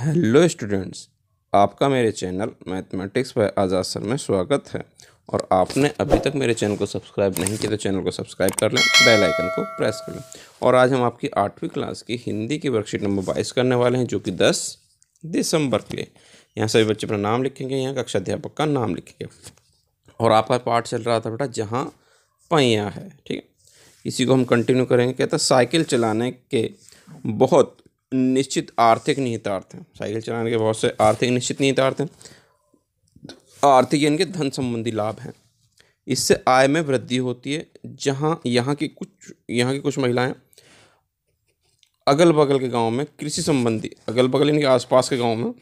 Hello students आपका मेरे channel mathematics by Azad sir में स्वागत है और आपने अभी तक मेरे चैनल को सब्सक्राइब नहीं किया तो चैनल को सब्सक्राइब कर लें बेल आइकन को प्रेस कर लें और आज हम आपकी आठवीं क्लास की हिंदी की वर्कशीट नंबर बाईस करने वाले हैं जो कि दस दिसंबर के लिए यहाँ सभी बच्चे अपना नाम लिखेंगे यहाँ कक्षा अध्यापक का नाम लिखेंगे और आपका पाठ चल रहा था बेटा जहाँ पहिया है ठीक है इसी को हम कंटिन्यू करेंगे कहता साइकिल चलाने के बहुत निश्चित आर्थिक निहितार्थ हैं साइकिल चलाने के बहुत से आर्थिक निश्चित निहितार्थ हैं आर्थिक यानी कि धन संबंधी लाभ हैं इससे आय में वृद्धि होती है जहाँ यहाँ की कुछ यहाँ की कुछ महिलाएं अगल बगल के गांव में कृषि संबंधी अगल बगल यानी कि आसपास के गांव में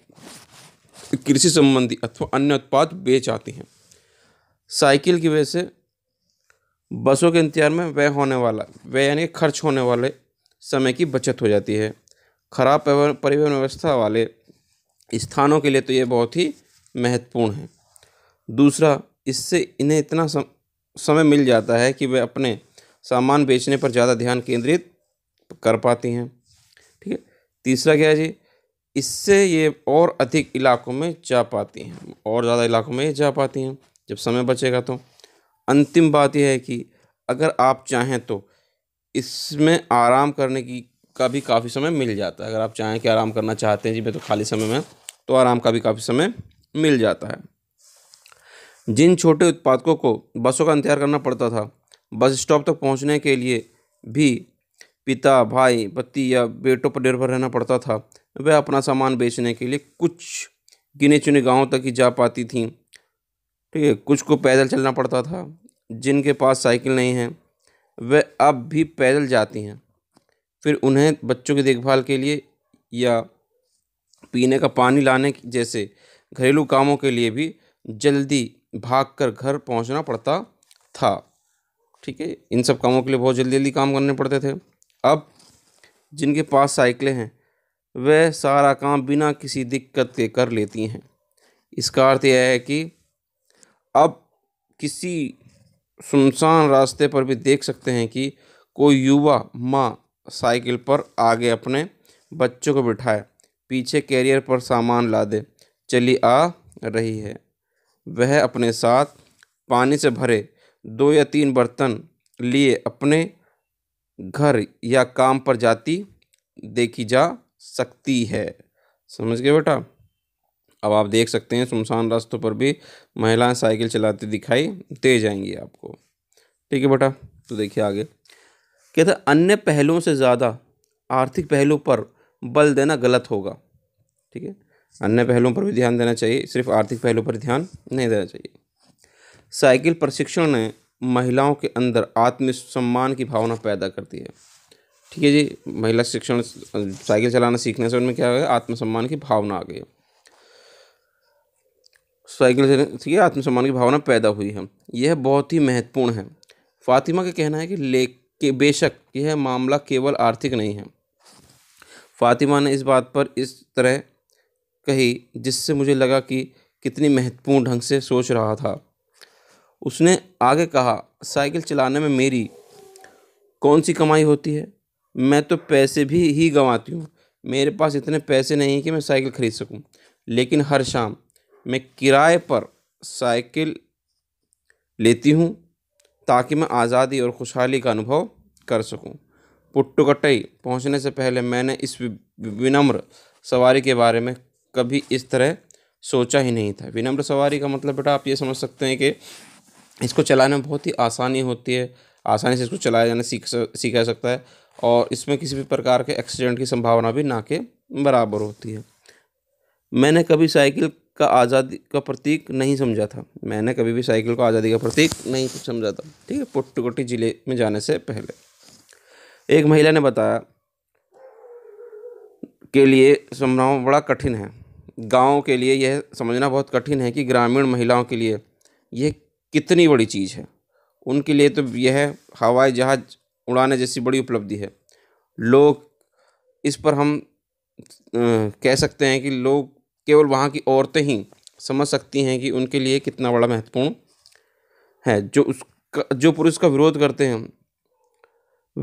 कृषि संबंधी अथवा अन्य उत्पाद बेच आती हैं साइकिल की वजह से बसों के इंतजार में व्यय होने वाला व्यय यानी खर्च होने वाले समय की बचत हो जाती है खराब परिवहन व्यवस्था वाले स्थानों के लिए तो ये बहुत ही महत्वपूर्ण है दूसरा इससे इन्हें इतना सम, समय मिल जाता है कि वे अपने सामान बेचने पर ज़्यादा ध्यान केंद्रित कर पाती हैं ठीक है तीसरा क्या है जी इससे ये और अधिक इलाकों में जा पाती हैं और ज़्यादा इलाकों में ये जा पाती हैं जब समय बचेगा तो अंतिम बात यह है कि अगर आप चाहें तो इसमें आराम करने की का भी काफ़ी समय मिल जाता है अगर आप चाहें कि आराम करना चाहते हैं जी मैं तो खाली समय में तो आराम का भी काफ़ी समय मिल जाता है जिन छोटे उत्पादकों को बसों का इंतजार करना पड़ता था बस स्टॉप तक पहुंचने के लिए भी पिता भाई पति या बेटों पर निर्भर रहना पड़ता था वह अपना सामान बेचने के लिए कुछ गिने चुने गांवों तक ही जा पाती थी ठीक है कुछ को पैदल चलना पड़ता था जिनके पास साइकिल नहीं है वे अब भी पैदल जाती हैं फिर उन्हें बच्चों की देखभाल के लिए या पीने का पानी लाने जैसे घरेलू कामों के लिए भी जल्दी भाग कर घर पहुंचना पड़ता था ठीक है इन सब कामों के लिए बहुत जल्दी जल्दी काम करने पड़ते थे अब जिनके पास साइकिलें हैं वह सारा काम बिना किसी दिक्कत के कर लेती हैं इसका अर्थ यह है कि अब किसी सुनसान रास्ते पर भी देख सकते हैं कि कोई युवा माँ साइकिल पर आगे अपने बच्चों को बिठाए पीछे कैरियर पर सामान ला दे चली आ रही है वह अपने साथ पानी से भरे दो या तीन बर्तन लिए अपने घर या काम पर जाती देखी जा सकती है समझ गए बेटा अब आप देख सकते हैं सुनसान रास्तों पर भी महिलाएं साइकिल चलाती दिखाई दे जाएंगी आपको ठीक है बेटा तो देखिए आगे कहते अन्य पहलुओं से ज़्यादा आर्थिक पहलुओं पर बल देना गलत होगा ठीक है अन्य पहलुओं पर भी ध्यान देना चाहिए सिर्फ आर्थिक पहलुओं पर ध्यान नहीं देना चाहिए साइकिल प्रशिक्षण ने महिलाओं के अंदर आत्मसम्मान की भावना पैदा करती है ठीक है जी महिला शिक्षण साइकिल चलाना सीखने से उनमें क्या हो गया आत्मसम्मान की भावना आ गई साइकिल से आत्मसम्मान की भावना पैदा हुई है यह बहुत ही महत्वपूर्ण है फातिमा का कहना है कि लेख कि बेशक यह मामला केवल आर्थिक नहीं है फातिमा ने इस बात पर इस तरह कही जिससे मुझे लगा कि कितनी महत्वपूर्ण ढंग से सोच रहा था उसने आगे कहा साइकिल चलाने में मेरी कौन सी कमाई होती है मैं तो पैसे भी ही गंवाती हूँ मेरे पास इतने पैसे नहीं कि मैं साइकिल ख़रीद सकूँ लेकिन हर शाम मैं किराए पर साइकिल लेती हूँ ताकि मैं आज़ादी और खुशहाली का अनुभव कर सकूं। पुट्टुकटई पहुंचने से पहले मैंने इस विनम्र सवारी के बारे में कभी इस तरह सोचा ही नहीं था विनम्र सवारी का मतलब बेटा आप ये समझ सकते हैं कि इसको चलाने में बहुत ही आसानी होती है आसानी से इसको चलाया जाना सीख सीखा सकता है और इसमें किसी भी प्रकार के एक्सीडेंट की संभावना भी ना के बराबर होती है मैंने कभी साइकिल का आज़ादी का प्रतीक नहीं समझा था मैंने कभी भी साइकिल को आज़ादी का प्रतीक नहीं समझा था ठीक है पुट्टुकोटी जिले में जाने से पहले एक महिला ने बताया के लिए समझना बड़ा कठिन है गाँव के लिए यह समझना बहुत कठिन है कि ग्रामीण महिलाओं के लिए यह कितनी बड़ी चीज़ है उनके लिए तो यह हवाई जहाज़ उड़ाने जैसी बड़ी उपलब्धि है लोग इस पर हम कह सकते हैं कि लोग केवल वहाँ की औरतें ही समझ सकती हैं कि उनके लिए कितना बड़ा महत्वपूर्ण है जो उसका जो पुरुष का विरोध करते हैं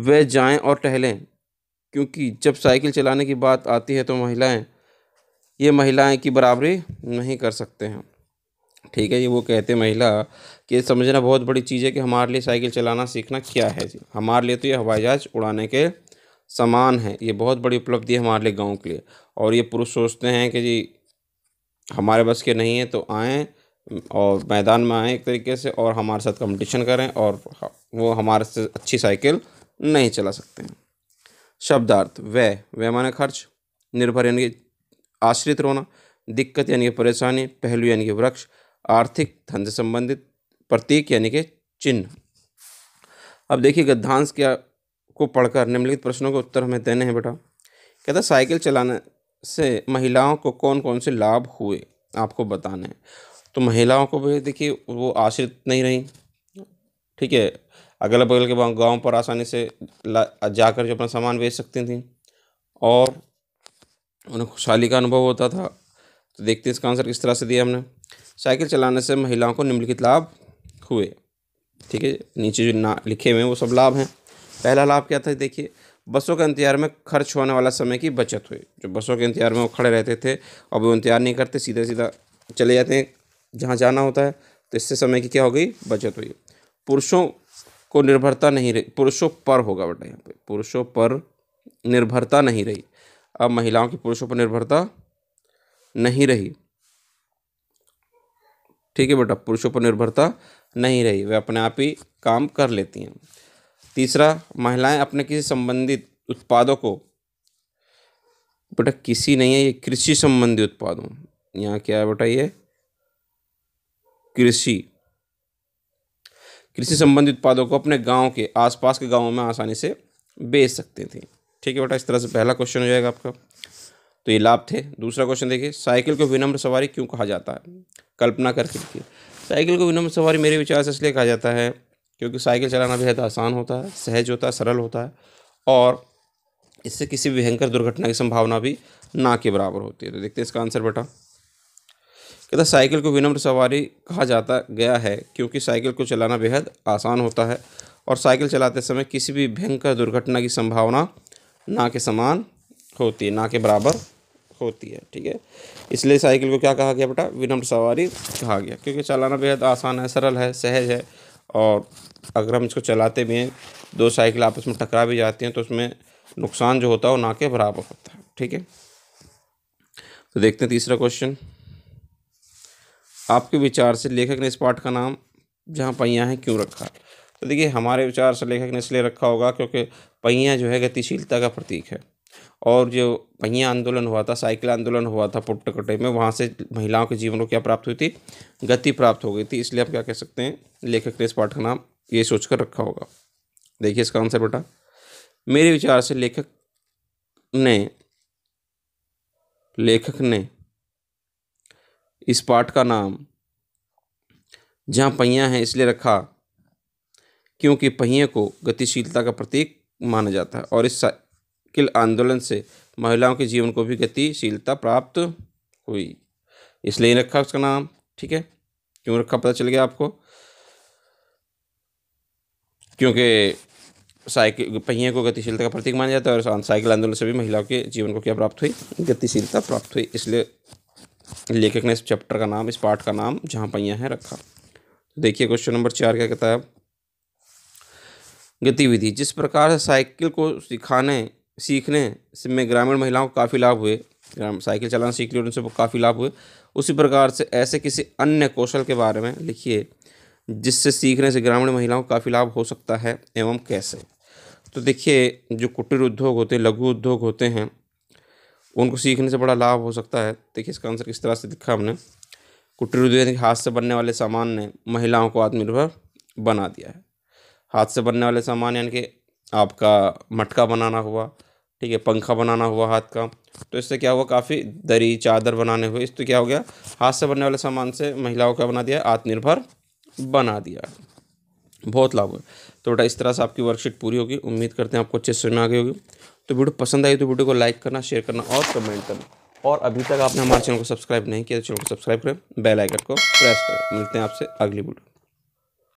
वे जाएं और टहलें क्योंकि जब साइकिल चलाने की बात आती है तो महिलाएं ये महिलाएं की बराबरी नहीं कर सकते हैं ठीक है ये वो कहते हैं महिला कि समझना बहुत बड़ी चीज़ है कि हमारे लिए साइकिल चलाना सीखना क्या है जी हमारे लिए तो ये हवाई जहाज़ उड़ाने के समान है ये बहुत बड़ी उपलब्धि है हमारे लिए गाँव के लिए और ये पुरुष सोचते हैं कि जी हमारे बस के नहीं है तो आएँ और मैदान में आएँ एक तरीके से और हमारे साथ कंपटीशन करें और वो हमारे से अच्छी साइकिल नहीं चला सकते हैं शब्दार्थ व्यय व्यय माने खर्च निर्भर यानी कि आश्रित रोना दिक्कत यानी कि परेशानी पहलू यानी कि वृक्ष आर्थिक धन से संबंधित प्रतीक यानी कि चिन्ह अब देखिए गद्धांश क्या को पढ़कर निम्नलिखित प्रश्नों के उत्तर हमें देने हैं बेटा कहता साइकिल चलाने से महिलाओं को कौन कौन से लाभ हुए आपको बताना है तो महिलाओं को भी देखिए वो आश्रित नहीं रहीं ठीक है अगल बगल के गांव पर आसानी से जाकर जो अपना सामान बेच सकती थी और उन्हें खुशहाली का अनुभव होता था तो देखते हैं इसका आंसर किस तरह से दिया हमने साइकिल चलाने से महिलाओं को निम्नलिखित लाभ हुए ठीक है नीचे जो ना लिखे हुए हैं वो सब लाभ हैं पहला लाभ क्या था देखिए बसों के इंतजार में खर्च होने वाला समय की बचत हुई जो बसों के इंतजार में वो खड़े रहते थे अब वो इंतजार नहीं करते सीधा सीधा चले जाते हैं जहाँ जाना होता है तो इससे समय की क्या हो गई बचत हुई पुरुषों को निर्भरता नहीं रही पुरुषों पर होगा बेटा यहाँ पे पुरुषों पर निर्भरता नहीं रही अब महिलाओं की पुरुषों पर निर्भरता नहीं रही ठीक है बेटा पुरुषों पर निर्भरता नहीं रही वे अपने आप ही काम कर लेती हैं तीसरा महिलाएं अपने किसी संबंधित उत्पादों को बेटा किसी नहीं है ये कृषि संबंधी उत्पादों यहाँ क्या है बेटा ये कृषि कृषि संबंधी उत्पादों को अपने गांव के आसपास के गांवों में आसानी से बेच सकते थे ठीक है बेटा इस तरह से पहला क्वेश्चन हो जाएगा आपका तो ये लाभ थे दूसरा क्वेश्चन देखिए साइकिल को विनम्र सवारी क्यों कहा जाता है कल्पना करके देखिए साइकिल को विनम्र सवारी मेरे विचार से इसलिए कहा जाता है क्योंकि साइकिल चलाना बेहद आसान होता है सहज होता है सरल होता है और इससे किसी भी भयंकर दुर्घटना की संभावना भी ना के बराबर होती है तो देखते हैं इसका आंसर बेटा कहता साइकिल को विनम्र सवारी कहा जाता गया है क्योंकि साइकिल को चलाना बेहद आसान होता है और साइकिल चलाते समय किसी भी भयंकर दुर्घटना की संभावना ना के समान होती है ना के बराबर होती है ठीक है इसलिए साइकिल को क्या कहा गया बेटा विनम्र सवारी कहा गया क्योंकि चलाना बेहद आसान है सरल है सहज है और अगर हम इसको चलाते भी हैं दो साइकिल आपस में टकरा भी जाती हैं तो उसमें नुकसान जो होता है वो ना के बराबर होता है ठीक है तो देखते हैं तीसरा क्वेश्चन आपके विचार से लेखक ने इस पाठ का नाम जहाँ पहिया है क्यों रखा तो देखिए हमारे विचार से लेखक ने इसलिए रखा होगा क्योंकि पहिया जो है गतिशीलता का प्रतीक है और जो पहिया आंदोलन हुआ था साइकिल आंदोलन हुआ था पुट्टकटे में वहाँ से महिलाओं के जीवन को क्या प्राप्त हुई थी गति प्राप्त हो गई थी इसलिए हम क्या कह सकते हैं लेखक ने इस पाठ का नाम ये सोचकर रखा होगा देखिए इसका आंसर बेटा मेरे विचार से लेखक ने लेखक ने इस पाठ का नाम जहाँ पहिया है इसलिए रखा क्योंकि पहिए को गतिशीलता का प्रतीक माना जाता है और इस साइकिल आंदोलन से महिलाओं के जीवन को भी गतिशीलता प्राप्त हुई इसलिए रखा उसका नाम ठीक है क्यों रखा पता चल गया आपको क्योंकि साइकिल पहिए को गतिशीलता का प्रतीक माना जाता है और साइकिल आंदोलन से भी महिलाओं के जीवन को क्या प्राप्त हुई गतिशीलता प्राप्त हुई इसलिए लेखक ने इस चैप्टर का नाम इस पार्ट का नाम जहाँ पहिया है रखा तो देखिए क्वेश्चन नंबर चार क्या कहता है गतिविधि जिस प्रकार से साइकिल को सिखाने सीखने से में ग्रामीण महिलाओं को काफ़ी लाभ हुए साइकिल चलाना सीख ली उनसे काफ़ी लाभ हुए उसी प्रकार से ऐसे किसी अन्य कौशल के बारे में लिखिए जिससे सीखने से ग्रामीण महिलाओं को काफ़ी लाभ हो सकता है एवं कैसे तो देखिए जो कुटीर उद्योग होते हैं लघु उद्योग होते हैं उनको सीखने से बड़ा लाभ हो सकता है देखिए इसका आंसर किस तरह से दिखा हमने कुटीर उद्योग हाथ से बनने वाले सामान ने महिलाओं को आत्मनिर्भर बना दिया है हाथ से बनने वाले सामान यानी कि आपका मटका बनाना हुआ ठीक है पंखा बनाना हुआ हाथ का तो इससे क्या हुआ काफ़ी दरी चादर बनाने हुए इससे तो क्या हो गया हाथ से बनने वाले सामान से महिलाओं क्या बना दिया आत्मनिर्भर बना दिया बहुत लाभ है तो बेटा इस तरह से आपकी वर्कशीट पूरी होगी उम्मीद करते हैं आपको अच्छे से में आ गई होगी तो वीडियो पसंद आई तो वीडियो को लाइक करना शेयर करना और कमेंट करना और अभी तक आपने हमारे चैनल को सब्सक्राइब नहीं किया तो चैनल को सब्सक्राइब करें बेल आइकन को प्रेस करें मिलते हैं आपसे अगली वीडियो